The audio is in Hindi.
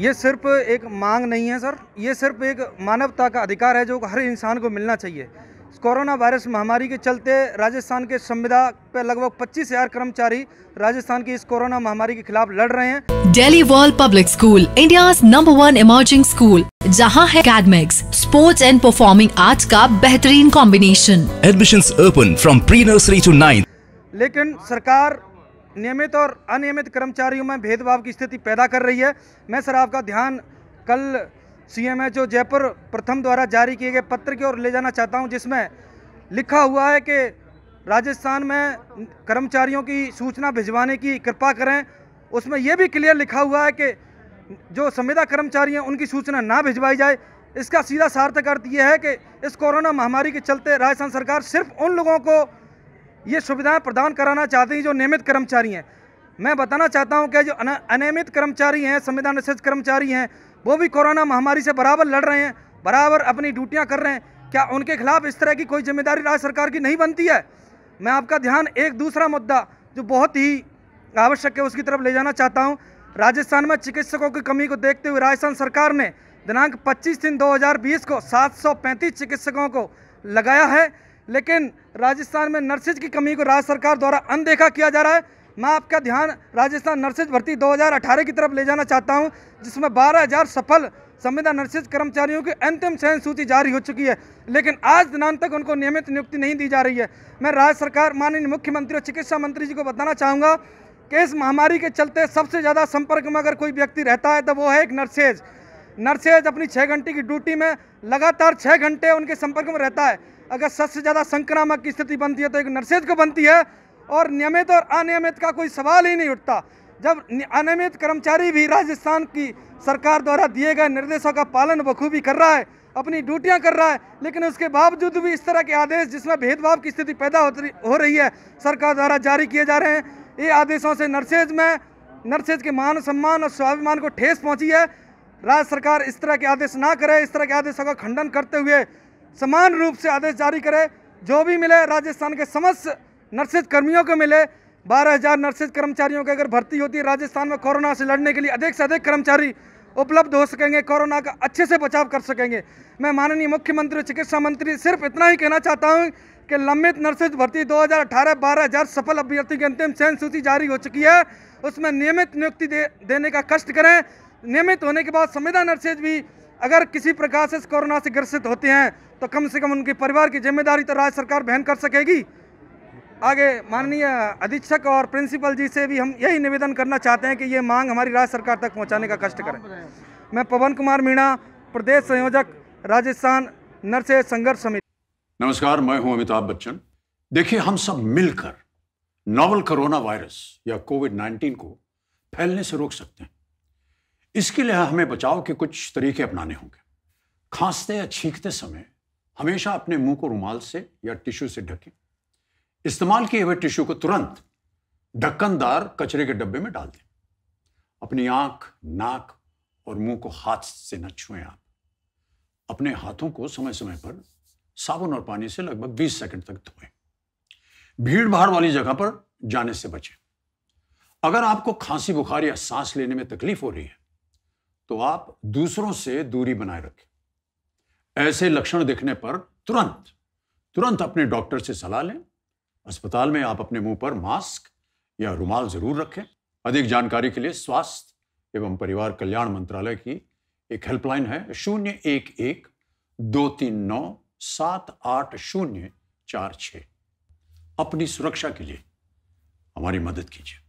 ये सिर्फ एक मांग नहीं है सर ये सिर्फ एक मानवता का अधिकार है जो हर इंसान को मिलना चाहिए कोरोना वायरस महामारी के चलते राजस्थान के संविदा पे लगभग पच्चीस हजार कर्मचारी राजस्थान की इस कोरोना महामारी के खिलाफ लड़ रहे हैं Delhi world public school India number one emerging school जहां है academics sports and performing arts का बेहतरीन combination admission open from pre nursery to nine लेकिन सरकार नियमित और अनियमित कर्मचारियों में भेदभाव की स्थिति पैदा कर रही है मैं सर आपका ध्यान कल सीएमएचओ जयपुर प्रथम द्वारा जारी किए गए पत्र की ओर ले जाना चाहता हूं जिसमें लिखा हुआ है कि राजस्थान में कर्मचारियों की सूचना भिजवाने की कृपा करें उसमें यह भी क्लियर लिखा हुआ है कि जो संविदा कर्मचारी हैं उनकी सूचना ना भिजवाई जाए इसका सीधा सार्थक अर्थ यह है कि इस कोरोना महामारी के चलते राजस्थान सरकार सिर्फ उन लोगों को ये सुविधाएं प्रदान कराना चाहते हैं जो नियमित कर्मचारी हैं मैं बताना चाहता हूं कि जो अनियमित कर्मचारी हैं संविधान निषेध कर्मचारी हैं वो भी कोरोना महामारी से बराबर लड़ रहे हैं बराबर अपनी ड्यूटियाँ कर रहे हैं क्या उनके खिलाफ इस तरह की कोई जिम्मेदारी राज्य सरकार की नहीं बनती है मैं आपका ध्यान एक दूसरा मुद्दा जो बहुत ही आवश्यक है उसकी तरफ ले जाना चाहता हूँ राजस्थान में चिकित्सकों की कमी को देखते हुए राजस्थान सरकार ने दिनांक 25 तीन 2020 को 735 चिकित्सकों को लगाया है लेकिन राजस्थान में नर्सेज की कमी को राज्य सरकार द्वारा अनदेखा किया जा रहा है मैं आपका ध्यान राजस्थान नर्सेज भर्ती 2018 की तरफ ले जाना चाहता हूं जिसमें 12000 सफल संविदा नर्सेज कर्मचारियों की अंतिम चयन सूची जारी हो चुकी है लेकिन आज दिनांक तक उनको नियमित नियुक्ति नहीं दी जा रही है मैं राज्य सरकार माननीय मुख्यमंत्री और चिकित्सा मंत्री जी को बताना चाहूँगा कि इस महामारी के चलते सबसे ज़्यादा संपर्क में अगर कोई व्यक्ति रहता है तो वो है एक नर्सेज़ नर्सेज अपनी छः घंटे की ड्यूटी में लगातार छः घंटे उनके संपर्क में रहता है अगर सबसे ज़्यादा संक्रामक की स्थिति बनती है तो एक नर्सेज को बनती है और नियमित और अनियमित का कोई सवाल ही नहीं उठता जब अनियमित कर्मचारी भी राजस्थान की सरकार द्वारा दिए गए निर्देशों का पालन बखूबी कर रहा है अपनी ड्यूटियां कर रहा है लेकिन उसके बावजूद भी इस तरह के आदेश जिसमें भेदभाव की स्थिति पैदा हो रही है सरकार द्वारा जारी किए जा रहे हैं ये आदेशों से नर्सेज में नर्सेज के मान सम्मान और स्वाभिमान को ठेस पहुंची है राज्य सरकार इस तरह के आदेश ना करे इस तरह के आदेशों का खंडन करते हुए समान रूप से आदेश जारी करे जो भी मिले राजस्थान के समस्त नर्सेज कर्मियों को मिले बारह हज़ार नर्सेज कर्मचारियों की अगर भर्ती होती है राजस्थान में कोरोना से लड़ने के लिए अधिक से अधिक कर्मचारी उपलब्ध हो सकेंगे कोरोना का अच्छे से बचाव कर सकेंगे मैं माननीय मुख्यमंत्री चिकित्सा मंत्री सिर्फ इतना ही कहना चाहता हूँ कि लंबित नर्सेज भर्ती 2018-12 हजार सफल अभ्यर्थी की अंतिम चयन सूची जारी हो चुकी है उसमें नियमित नियुक्ति दे, देने का कष्ट करें नियमित होने के बाद संविदा नर्सेज भी अगर किसी प्रकार से कोरोना से ग्रसित होते हैं तो कम से कम उनके परिवार की जिम्मेदारी तो राज्य सरकार बहन कर सकेगी आगे माननीय अधीक्षक और प्रिंसिपल जी से भी हम यही निवेदन करना चाहते हैं कि ये मांग हमारी राज्य सरकार तक पहुंचाने का कष्ट करें मैं पवन कुमार मीणा प्रदेश संयोजक राजस्थान नर्सेज संघर्ष समिति नमस्कार मैं हूं अमिताभ बच्चन देखिए हम सब मिलकर नोवल कोरोना वायरस या कोविड 19 को फैलने से रोक सकते हैं इसके लिए हमें बचाव के कुछ तरीके अपनाने होंगे खांसते या छींकते समय हमेशा अपने मुंह को रुमाल से या टिश्यू से ढकें इस्तेमाल किए हुए टिश्यू को तुरंत ढक्कनदार कचरे के डब्बे में डाल दें अपनी आंख नाक और मुंह को हाथ से न छुएं आप अपने हाथों को समय समय पर साबुन और पानी से लगभग 20 सेकंड तक धोएं भीड़ भाड़ वाली जगह पर जाने से बचें अगर आपको खांसी बुखार या सांस लेने में तकलीफ हो रही है तो आप दूसरों से दूरी बनाए रखें ऐसे लक्षण दिखने पर तुरंत तुरंत अपने डॉक्टर से सलाह लें अस्पताल में आप अपने मुंह पर मास्क या रुमाल जरूर रखें अधिक जानकारी के लिए स्वास्थ्य एवं परिवार कल्याण मंत्रालय की एक हेल्पलाइन है शून्य एक एक दो तीन नौ सात आठ शून्य चार छ अपनी सुरक्षा के लिए हमारी मदद कीजिए